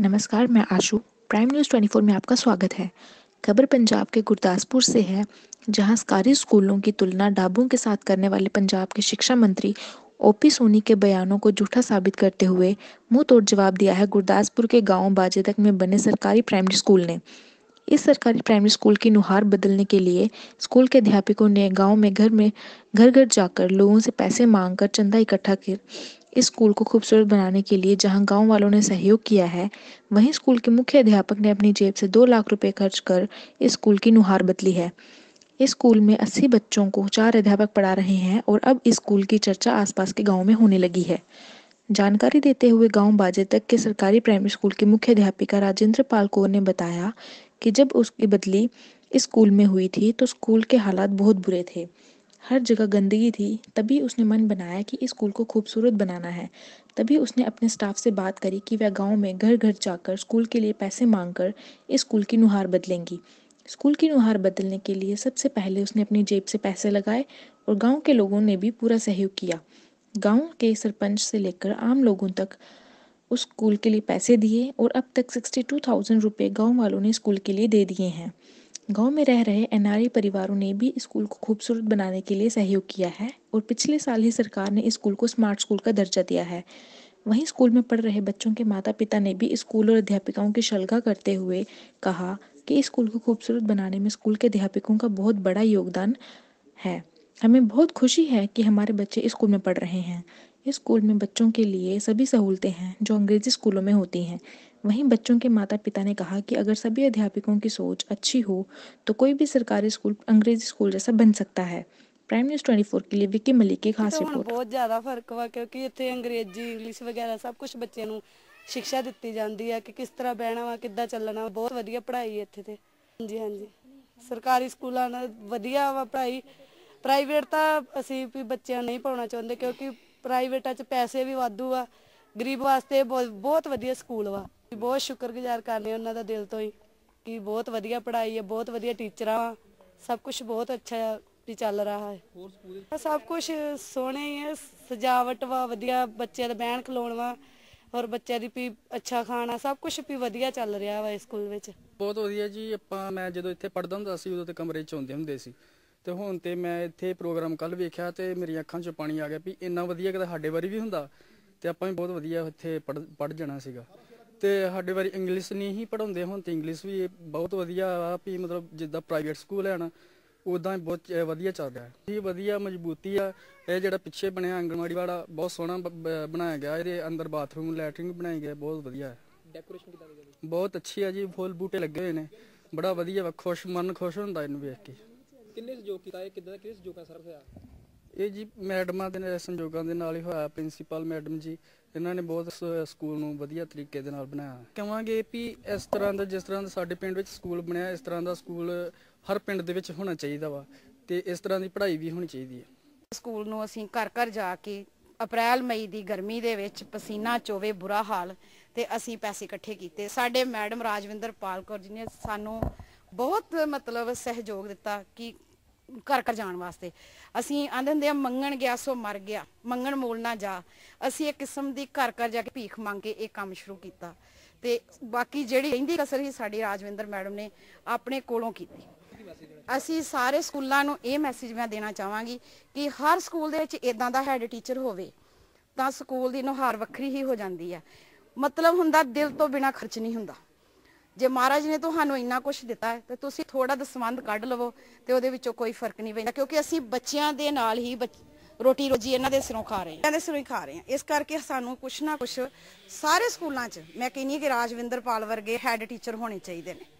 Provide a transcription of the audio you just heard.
नमस्कार मैं आशु prime news 24 में आपका स्वागत है खबर पंजाब के गुरदासपुर से है जहां सरकारी स्कूलों की तुलना डाबों के साथ करने वाले पंजाब के शिक्षा मंत्री ओपी सोनी के बयानों को झूठा साबित करते हुए मुंह तोड़ जवाब दिया है गुरदासपुर के गांव बाजे तक में बने सरकारी प्राइमरी स्कूल ने इस सरकारी प्राइमरी स्कूल की नुहार बदलने के लिए स्कूल के अध्यापकों ने गांव में घर में घर घर जाकर लोगों से पैसे मांगकर चंदा इकट्ठा कर इस स्कूल को खूबसूरत बनाने के लिए जहां गांव वालों ने सहयोग किया है वहीं स्कूल के मुख्य अध्यापक ने अपनी जेब से दो लाख रुपए खर्च कर इस स्कूल की नुहार बदली है इस स्कूल में अस्सी बच्चों को चार अध्यापक पढ़ा रहे हैं और अब इस स्कूल की चर्चा आसपास के गाँव में होने लगी है जानकारी देते हुए गांव बाजे तक के सरकारी प्राइमरी स्कूल के मुख्य अध्यापिका राजेंद्र पाल कौर ने बताया कि जब उसकी बदली इस स्कूल में हुई थी तो स्कूल के हालात बहुत बुरे थे हर जगह गंदगी थी तभी उसने मन बनाया कि इस स्कूल को खूबसूरत बनाना है तभी उसने अपने स्टाफ से बात करी कि वह गांव में घर घर जाकर स्कूल के लिए पैसे मांगकर इस स्कूल की नुहार बदलेंगी स्कूल की नुहार बदलने के लिए सबसे पहले उसने अपनी जेब से पैसे लगाए और गांव के लोगों ने भी पूरा सहयोग किया गांव के सरपंच से लेकर आम लोगों तक उस स्कूल के लिए पैसे दिए और अब तक सिक्सटी टू थाउजेंड रुपये गाँव वालों ने स्कूल के लिए दे दिए हैं गांव में रह रहे एनआरई परिवारों ने भी स्कूल को खूबसूरत बनाने के लिए सहयोग किया है और पिछले साल ही सरकार ने स्कूल को स्मार्ट स्कूल का दर्जा दिया है वहीं स्कूल में पढ़ रहे बच्चों के माता पिता ने भी स्कूल और अध्यापिकाओं की शलगा करते हुए कहा कि स्कूल को खूबसूरत बनाने में स्कूल के अध्यापकों का बहुत बड़ा योगदान है हमें बहुत खुशी है कि हमारे बच्चे स्कूल में पढ़ रहे हैं इस स्कूल में बच्चों के लिए सभी सहूलतें हैं जो अंग्रेजी स्कूलों में होती हैं वहीं बच्चों के माता पिता ने कहा कि अगर सभी अध्यापकों की सोच अच्छी हो तो कोई भी सरकारी स्कूल अंग्रेजी स्कूल जैसा बन सकता है प्राइम न्यूज 24 के लिए विक्की मलिक की खास रिपोर्ट बहुत ज्यादा फर्क हुआ क्योंकि इतने अंग्रेजी इंग्लिश वगैरह सब कुछ बच्चे शिक्षा दी जाती है कि किस तरह बहना वा कि चलना बहुत वादिया पढ़ाई इतने जी हाँ जी सरकारी स्कूलों वधिया वा पढ़ाई प्राइवेट तो असं भी बच्चा नहीं पाना चाहते क्योंकि प्राइवेटा च पैसे भी वादू वा गरीब वास्ते बहुत वादिया स्कूल वा ਬਹੁਤ ਸ਼ੁਕਰਗੁਜ਼ਾਰ ਕਰਨੇ ਉਹਨਾਂ ਦਾ ਦਿਲ ਤੋਂ ਹੀ ਕਿ ਬਹੁਤ ਵਧੀਆ ਪੜ੍ਹਾਈ ਹੈ ਬਹੁਤ ਵਧੀਆ ਟੀਚਰਾਂ ਸਭ ਕੁਝ ਬਹੁਤ ਅੱਛਾ ਵੀ ਚੱਲ ਰਿਹਾ ਹੈ ਹੋਰ ਸਭ ਕੁਝ ਸੋਹਣਾ ਹੀ ਹੈ ਸਜਾਵਟ ਵਾ ਵਧੀਆ ਬੱਚਿਆਂ ਦਾ ਬਹਿਣ ਖਲੋਣ ਵਾ ਔਰ ਬੱਚਿਆਂ ਦੀ ਵੀ ਅੱਛਾ ਖਾਣਾ ਸਭ ਕੁਝ ਵੀ ਵਧੀਆ ਚੱਲ ਰਿਹਾ ਵਾ ਇਸ ਸਕੂਲ ਵਿੱਚ ਬਹੁਤ ਵਧੀਆ ਜੀ ਆਪਾਂ ਮੈਂ ਜਦੋਂ ਇੱਥੇ ਪੜਦਾ ਹੁੰਦਾ ਸੀ ਉਦੋਂ ਤੇ ਕਮਰੇ 'ਚ ਹੁੰਦੇ ਹੁੰਦੇ ਸੀ ਤੇ ਹੁਣ ਤੇ ਮੈਂ ਇੱਥੇ ਪ੍ਰੋਗਰਾਮ ਕੱਲ ਵੇਖਿਆ ਤੇ ਮੇਰੀਆਂ ਅੱਖਾਂ 'ਚ ਪਾਣੀ ਆ ਗਿਆ ਵੀ ਇੰਨਾ ਵਧੀਆ ਕਿਤੇ ਸਾਡੇ ਵਾਰੀ ਵੀ ਹੁੰਦਾ ਤੇ ਆਪਾਂ ਵੀ ਬਹੁਤ ਵਧੀਆ ਇੱਥੇ ਪੜ ਜਾਣਾ ਸੀਗਾ ਤੇ ਸਾਡੇ ਵਾਰੀ ਇੰਗਲਿਸ਼ ਨਹੀਂ ਹੀ ਪੜਾਉਂਦੇ ਹੁਣ ਤੇ ਇੰਗਲਿਸ਼ ਵੀ ਬਹੁਤ ਵਧੀਆ ਆ ਵੀ ਮਤਲਬ ਜਿੱਦਾਂ ਪ੍ਰਾਈਵੇਟ ਸਕੂਲ ਹੈ ਨਾ ਉਦਾਂ ਬਹੁਤ ਵਧੀਆ ਚੱਲ ਰਿਹਾ ਇਹ ਵਧੀਆ ਮਜ਼ਬੂਤੀ ਆ ਇਹ ਜਿਹੜਾ ਪਿੱਛੇ ਬਣਿਆ ਅੰਗਣਵਾੜੀ ਵਾਲਾ ਬਹੁਤ ਸੋਹਣਾ ਬਣਾਇਆ ਗਿਆ ਇਹਦੇ ਅੰਦਰ ਬਾਥਰੂਮ ਲੈਟਰਿੰਗ ਬਣਾਈ ਗਈ ਬਹੁਤ ਵਧੀਆ ਹੈ ਡੈਕੋਰੇਸ਼ਨ ਕਿਦਾਂ ਦੀ ਹੈ ਬਹੁਤ ਅੱਛੀ ਆ ਜੀ ਫੁੱਲ ਬੂਟੇ ਲੱਗੇ ਹੋਏ ਨੇ ਬੜਾ ਵਧੀਆ ਵਾ ਖੁਸ਼ ਮਨ ਖੁਸ਼ ਹੁੰਦਾ ਇਹਨੂੰ ਵੇਖ ਕੇ ਕਿੰਨੇ ਸਹਿਯੋਗ ਕੀਤਾ ਇਹ ਕਿਦਾਂ ਕਿਸ ਸਹਿਯੋਗ ਨਾਲ ਹੋਇਆ ਇਹ ਜੀ ਮੈਡਮਾਂ ਦੇ ਸੰਯੋਗਾਂ ਦੇ ਨਾਲ ਹੀ ਹੋਇਆ ਪ੍ਰਿੰਸੀਪਲ ਮੈਡਮ ਜੀ ਇਹਨਾਂ ਨੇ ਬਹੁਤ ਸਕੂਲ ਨੂੰ ਵਧੀਆ ਤਰੀਕੇ ਦੇ ਨਾਲ ਬਣਾਇਆ ਕਹਾਂਗੇ ਵੀ ਇਸ ਤਰ੍ਹਾਂ ਦਾ ਜਿਸ ਤਰ੍ਹਾਂ ਦਾ ਸਾਡੇ ਪਿੰਡ ਵਿੱਚ ਸਕੂਲ ਬਣਿਆ ਇਸ ਤਰ੍ਹਾਂ ਦਾ ਸਕੂਲ ਹਰ ਪਿੰਡ ਦੇ ਵਿੱਚ ਹੋਣਾ ਚਾਹੀਦਾ ਵਾ ਤੇ ਇਸ ਤਰ੍ਹਾਂ ਦੀ ਪੜ੍ਹਾਈ ਵੀ ਹੋਣੀ ਚਾਹੀਦੀ ਹੈ ਸਕੂਲ ਨੂੰ ਅਸੀਂ ਘਰ ਘਰ ਜਾ ਕੇ ਅਪ੍ਰੈਲ ਮਈ ਦੀ ਗਰਮੀ ਦੇ ਵਿੱਚ ਪਸੀਨਾ ਚੋਵੇ ਬੁਰਾ ਹਾਲ ਤੇ ਅਸੀਂ ਪੈਸੇ ਇਕੱਠੇ ਕੀਤੇ ਸਾਡੇ ਮੈਡਮ ਰਾਜਵਿੰਦਰ ਪਾਲ ਕੌਰ ਜੀ ਨੇ ਸਾਨੂੰ ਬਹੁਤ ਮਤਲਬ ਸਹਿਯੋਗ ਦਿੱਤਾ ਕਿ ਘਰ ਘਰ ਜਾਣ ਵਾਸਤੇ ਅਸੀਂ ਆਂਦੇ ਹੁੰਦੇ ਆ ਮੰਗਣ ਗਿਆ ਸੋ ਮਰ ਗਿਆ ਮੰਗਣ ਮੋਲ ਨਾ ਜਾ ਅਸੀਂ ਇੱਕ ਕਿਸਮ ਦੀ ਘਰ ਘਰ ਜਾ ਕੇ ਭੀਖ ਮੰਗ ਕੇ ਇਹ ਕੰਮ ਸ਼ੁਰੂ ਕੀਤਾ ਤੇ ਬਾਕੀ ਜਿਹੜੀ ਰਹਿੰਦੀ ਕਸਰ ਹੀ ਸਾਡੀ ਰਾਜਵਿੰਦਰ ਮੈਡਮ ਨੇ ਆਪਣੇ ਕੋਲੋਂ ਕੀਤੀ ਅਸੀਂ ਸਾਰੇ ਸਕੂਲਾਂ ਨੂੰ ਇਹ ਮੈਸੇਜ ਮੈਂ ਦੇਣਾ ਚਾਹਾਂਗੀ ਕਿ ਹਰ ਸਕੂਲ ਦੇ ਵਿੱਚ ਇਦਾਂ ਦਾ ਹੈਡ ਟੀਚਰ ਹੋਵੇ ਤਾਂ ਸਕੂਲ ਦੀ ਨੁਹਾਰ ਵੱਖਰੀ ਹੀ ਹੋ ਜਾਂਦੀ ਹੈ ਮਤਲਬ ਹੁੰਦਾ ਦਿਲ ਤੋਂ ਬਿਨਾ ਖਰਚ ਨਹੀਂ ਹੁੰਦਾ ਜੇ ਮਹਾਰਾਜ ਨੇ ਤੁਹਾਨੂੰ ਇੰਨਾ ਕੁਝ ਦਿੱਤਾ ਹੈ ਤੇ ਤੁਸੀਂ ਥੋੜਾ ਦਸਵੰਦ ਕੱਢ ਲਵੋ ਤੇ ਉਹਦੇ ਵਿੱਚੋਂ ਕੋਈ ਫਰਕ ਨਹੀਂ ਪੈਂਦਾ ਕਿਉਂਕਿ ਅਸੀਂ ਬੱਚਿਆਂ ਦੇ ਨਾਲ ਹੀ ਰੋਟੀ ਰੋਜੀ ਇਹਨਾਂ ਦੇ ਸਿਰੋਂ ਖਾ ਰਹੇ ਹਾਂ ਇਹਨਾਂ ਦੇ ਸਿਰੋਂ ਹੀ ਖਾ ਰਹੇ ਹਾਂ ਇਸ ਕਰਕੇ ਸਾਨੂੰ ਕੁਛ ਨਾ ਕੁਛ ਸਾਰੇ ਸਕੂਲਾਂ 'ਚ ਮੈਂ ਕਹਿੰਨੀ ਕਿ ਰਾਜਵਿੰਦਰ ਪਾਲ ਵਰਗੇ ਹੈੱਡ ਟੀਚਰ ਹੋਣੇ ਚਾਹੀਦੇ ਨੇ